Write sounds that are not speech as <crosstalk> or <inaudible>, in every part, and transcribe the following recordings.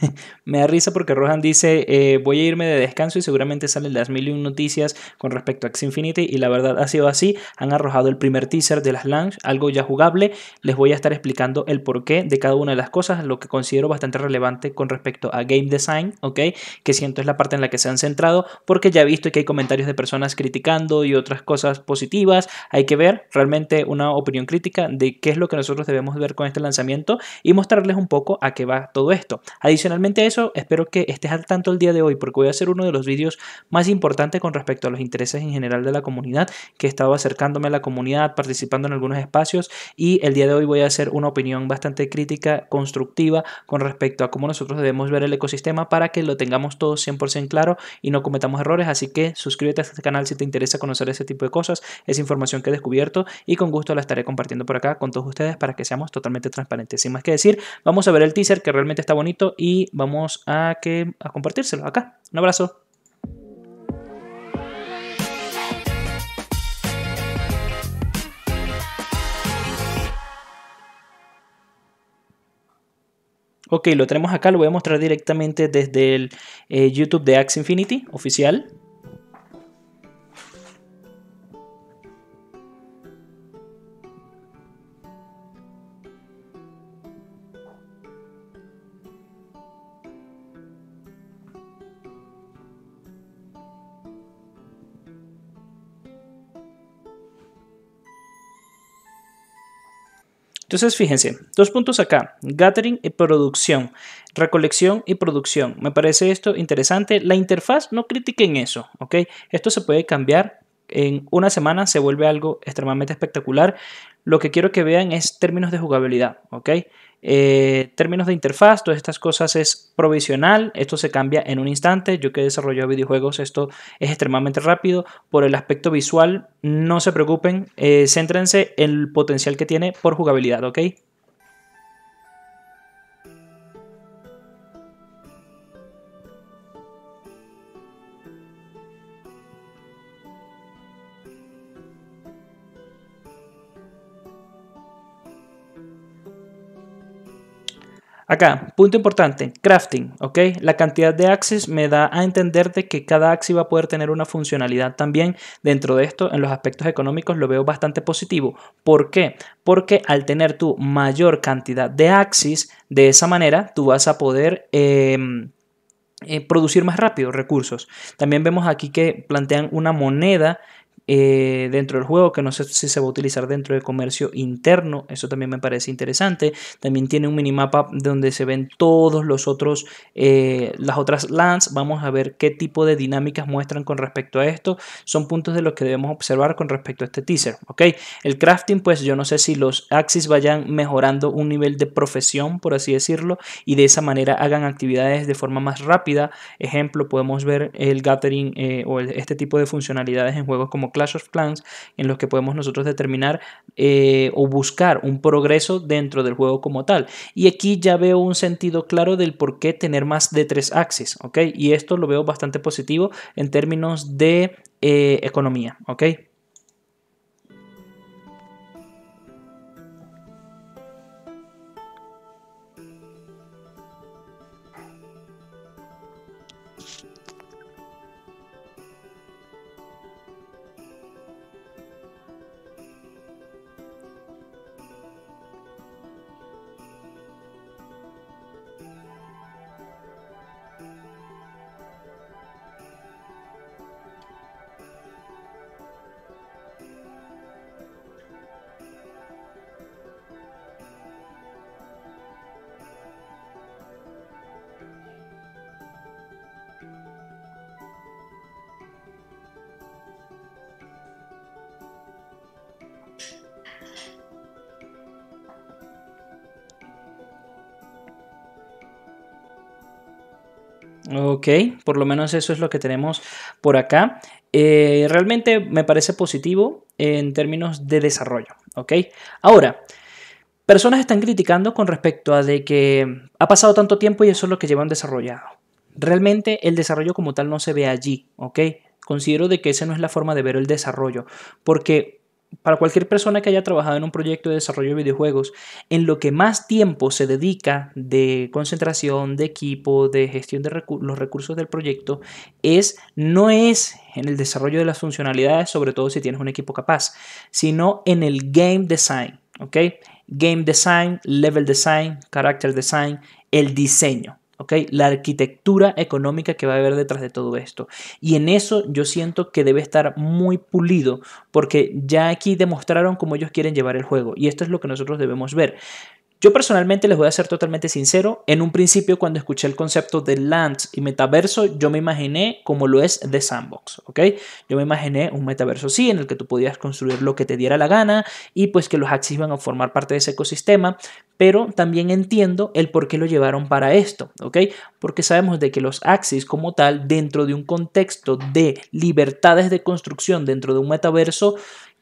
<laughs> me da risa porque Rohan dice, eh, voy a irme de descanso y seguramente salen las mil y un noticias con respecto a X Infinity y la verdad ha sido así, han arrojado el primer teaser de las launch, algo ya jugable, les voy a estar explicando el porqué de cada una de las cosas, lo que considero bastante relevante con respecto a game design, ¿ok? Que siento es la parte en la que se han centrado porque ya he visto que hay comentarios de personas criticando y otras cosas positivas, hay que ver realmente una opinión crítica de qué es lo que nosotros debemos ver con este lanzamiento y mostrarles un poco a qué va todo esto. Adicionalmente, Adicionalmente eso, espero que estés al tanto el día de hoy porque voy a hacer uno de los vídeos más importantes con respecto a los intereses en general de la comunidad, que he estado acercándome a la comunidad, participando en algunos espacios y el día de hoy voy a hacer una opinión bastante crítica, constructiva con respecto a cómo nosotros debemos ver el ecosistema para que lo tengamos todo 100% claro y no cometamos errores, así que suscríbete a este canal si te interesa conocer ese tipo de cosas, es información que he descubierto y con gusto la estaré compartiendo por acá con todos ustedes para que seamos totalmente transparentes. Sin más que decir, vamos a ver el teaser que realmente está bonito y vamos a, que, a compartírselo acá. Un abrazo. Ok, lo tenemos acá, lo voy a mostrar directamente desde el eh, YouTube de Axe Infinity oficial. Entonces, fíjense, dos puntos acá, gathering y producción, recolección y producción. Me parece esto interesante. La interfaz, no critiquen eso, ¿ok? Esto se puede cambiar. En una semana se vuelve algo extremadamente espectacular. Lo que quiero que vean es términos de jugabilidad, ¿ok? Eh, términos de interfaz, todas estas cosas es provisional, esto se cambia en un instante. Yo que he desarrollado videojuegos, esto es extremadamente rápido. Por el aspecto visual, no se preocupen, eh, céntrense en el potencial que tiene por jugabilidad, ¿ok? Acá, punto importante, crafting, ¿ok? La cantidad de axis me da a entender de que cada axis va a poder tener una funcionalidad también. Dentro de esto, en los aspectos económicos lo veo bastante positivo. ¿Por qué? Porque al tener tu mayor cantidad de axis, de esa manera tú vas a poder... Em, eh, producir más rápido recursos. También vemos aquí que plantean una moneda eh, dentro del juego, que no sé si se va a utilizar dentro de comercio interno, eso también me parece interesante. También tiene un minimapa donde se ven todos los otros, eh, las otras lands. Vamos a ver qué tipo de dinámicas muestran con respecto a esto. Son puntos de los que debemos observar con respecto a este teaser, ¿ok? El crafting, pues yo no sé si los axis vayan mejorando un nivel de profesión, por así decirlo, y de esa manera hagan actividades de forma más rápida. Ejemplo, podemos ver el gathering eh, o este tipo de funcionalidades en juegos como Clash of Clans en los que podemos nosotros determinar eh, o buscar un progreso dentro del juego como tal. Y aquí ya veo un sentido claro del por qué tener más de tres axis, ¿ok? Y esto lo veo bastante positivo en términos de eh, economía, ¿ok? Ok, por lo menos eso es lo que tenemos por acá. Eh, realmente me parece positivo en términos de desarrollo. Ok, ahora, personas están criticando con respecto a de que ha pasado tanto tiempo y eso es lo que llevan desarrollado. Realmente el desarrollo como tal no se ve allí, ¿ok? Considero de que esa no es la forma de ver el desarrollo, porque para cualquier persona que haya trabajado en un proyecto de desarrollo de videojuegos, en lo que más tiempo se dedica de concentración, de equipo, de gestión de los recursos del proyecto, es, no es en el desarrollo de las funcionalidades, sobre todo si tienes un equipo capaz, sino en el game design, ¿ok? Game design, level design, character design, el diseño. La arquitectura económica que va a haber detrás de todo esto. Y en eso yo siento que debe estar muy pulido porque ya aquí demostraron cómo ellos quieren llevar el juego y esto es lo que nosotros debemos ver. Yo personalmente les voy a ser totalmente sincero, en un principio cuando escuché el concepto de lands y metaverso, yo me imaginé como lo es de Sandbox, ¿ok? Yo me imaginé un metaverso sí, en el que tú podías construir lo que te diera la gana y pues que los axis iban a formar parte de ese ecosistema, pero también entiendo el por qué lo llevaron para esto, ¿ok? Porque sabemos de que los Axis como tal, dentro de un contexto de libertades de construcción dentro de un metaverso,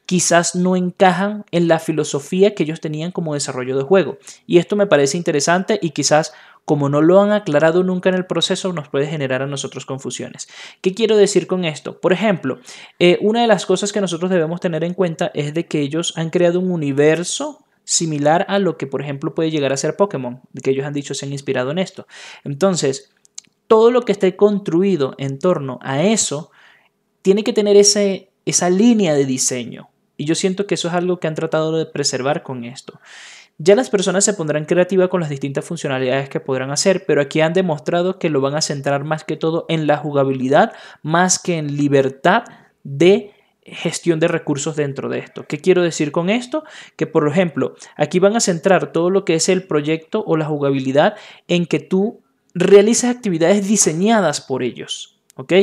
quizás no encajan en la filosofía que ellos tenían como desarrollo de juego. Y esto me parece interesante y quizás como no lo han aclarado nunca en el proceso, nos puede generar a nosotros confusiones. ¿Qué quiero decir con esto? Por ejemplo, eh, una de las cosas que nosotros debemos tener en cuenta es de que ellos han creado un universo similar a lo que por ejemplo puede llegar a ser Pokémon, que ellos han dicho se han inspirado en esto. Entonces, todo lo que esté construido en torno a eso tiene que tener ese, esa línea de diseño. Y yo siento que eso es algo que han tratado de preservar con esto. Ya las personas se pondrán creativas con las distintas funcionalidades que podrán hacer, pero aquí han demostrado que lo van a centrar más que todo en la jugabilidad, más que en libertad de gestión de recursos dentro de esto. ¿Qué quiero decir con esto? Que, por ejemplo, aquí van a centrar todo lo que es el proyecto o la jugabilidad en que tú realizas actividades diseñadas por ellos. ¿Ok?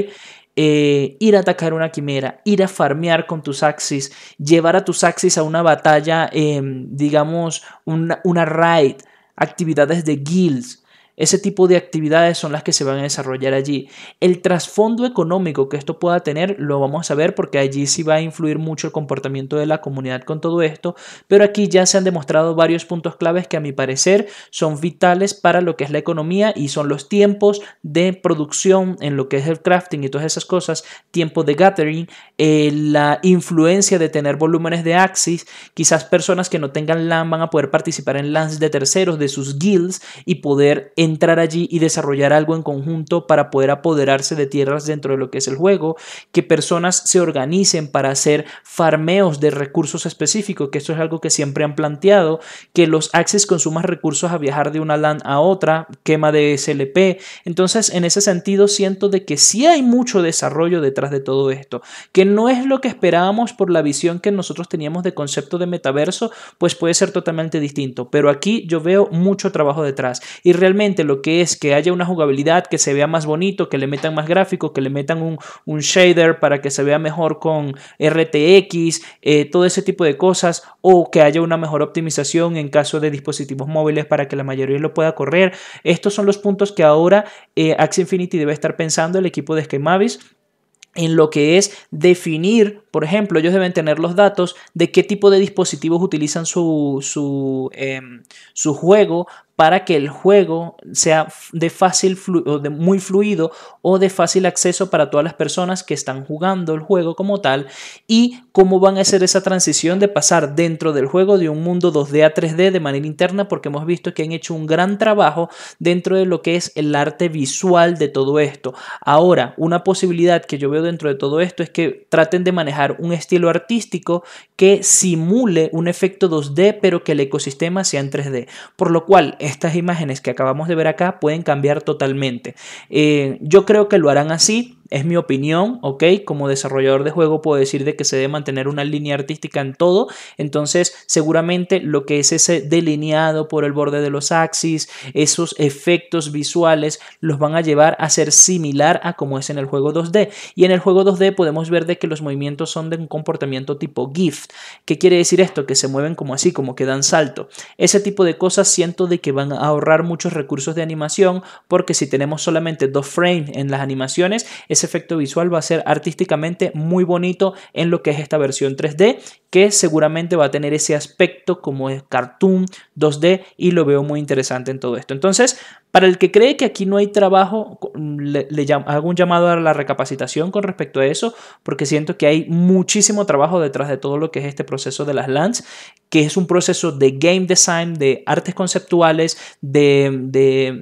Eh, ir a atacar una quimera, ir a farmear con tus axis, llevar a tus axis a una batalla, em, digamos, una raid, actividades de guilds, ese tipo de actividades son las que se van a desarrollar allí. El trasfondo económico que esto pueda tener lo vamos a ver porque allí sí va a influir mucho el comportamiento de la comunidad con todo esto, pero aquí ya se han demostrado varios puntos claves que a mi parecer son vitales para lo que es la economía y son los tiempos de producción en lo que es el crafting y todas esas cosas, tiempo de gathering, eh, la influencia de tener volúmenes de Axis, quizás personas que no tengan LAN van a poder participar en LANs de terceros, de sus guilds y poder entrar allí y desarrollar algo en conjunto para poder apoderarse de tierras dentro de lo que es el juego, que personas se organicen para hacer farmeos de recursos específicos, que esto es algo que siempre han planteado, que los Axis consuman recursos a viajar de una LAN a otra, quema de SLP. Entonces, en ese sentido, siento de que sí hay mucho desarrollo detrás de todo esto, que no es lo que esperábamos por la visión que nosotros teníamos de concepto de metaverso, pues puede ser totalmente distinto, pero aquí yo veo mucho trabajo detrás y realmente lo que es que haya una jugabilidad que se vea más bonito, que le metan más gráfico, que le metan un, shader para que se vea mejor con RTX, eh, todo ese tipo de cosas, o que haya una mejor optimización en caso de dispositivos móviles para que la mayoría lo pueda correr. Estos son los puntos que ahora eh, Axie Infinity debe estar pensando el equipo de Skymavis en lo que es definir, por ejemplo, ellos deben tener los datos de qué tipo de dispositivos utilizan su, su, em, juego para que el juego sea de fácil o de muy fluido o de fácil acceso para todas las personas que están jugando el juego como tal y cómo van a hacer esa transición de pasar dentro del juego de un mundo 2D a 3D de manera interna porque hemos visto que han hecho un gran trabajo dentro de lo que es el arte visual de todo esto. Ahora, una posibilidad que yo veo dentro de todo esto es que traten de manejar un estilo artístico que simule un efecto 2D pero que el ecosistema sea en 3D, por lo cual estas imágenes que acabamos de ver acá pueden cambiar totalmente. Eh, yo creo que lo harán así es mi opinión, ¿ok? Como desarrollador de juego puedo decir de que se debe mantener una línea artística en todo. Entonces, seguramente lo que es ese delineado por el borde de los axis, esos efectos visuales, los van a llevar a ser similar a como es en el juego 2D. Y en el juego 2D podemos ver de que los movimientos son de un comportamiento tipo GIF. ¿Qué quiere decir esto? Que se mueven como así, como que dan salto. Ese tipo de cosas siento de que van a ahorrar muchos recursos de animación porque si tenemos solamente dos frames en las animaciones, ese efecto visual va a ser artísticamente muy bonito en lo que es esta versión 3D, que seguramente va a tener ese aspecto como es cartoon 2D y lo veo muy interesante en todo esto. Entonces, para el que cree que aquí no hay trabajo, le, hago un llamado a la recapacitación con respecto a eso, porque siento que hay muchísimo trabajo detrás de todo lo que es este proceso de las LANs, que es un proceso de game design, de artes conceptuales, de,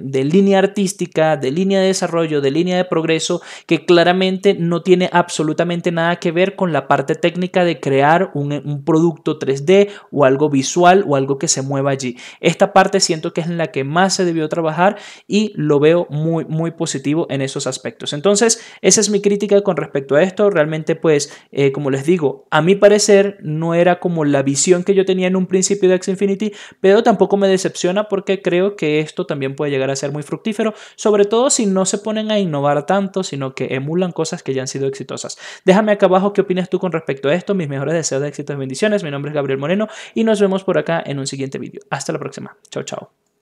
de línea artística, de línea de desarrollo, de línea de progreso, que claramente no tiene absolutamente nada que ver con la parte técnica de crear un, producto 3D o algo visual o algo que se mueva allí. Esta parte siento que es en la que más se debió trabajar y lo veo muy, muy positivo en esos aspectos. Entonces, esa es mi crítica con respecto a esto. Realmente, pues, eh, como les digo, a mi parecer no era como la visión que yo tenía en un principio de X Infinity, pero tampoco me decepciona porque creo que esto también puede llegar a ser muy fructífero, sobre todo si no se ponen a innovar tanto, sino que emulan cosas que ya han sido exitosas. Déjame acá abajo qué opinas tú con respecto a esto. Mis mejores deseos de éxito y bendiciones. Mi nombre es Gabriel Moreno y nos vemos por acá en un siguiente vídeo. Hasta la próxima. Chao, chao.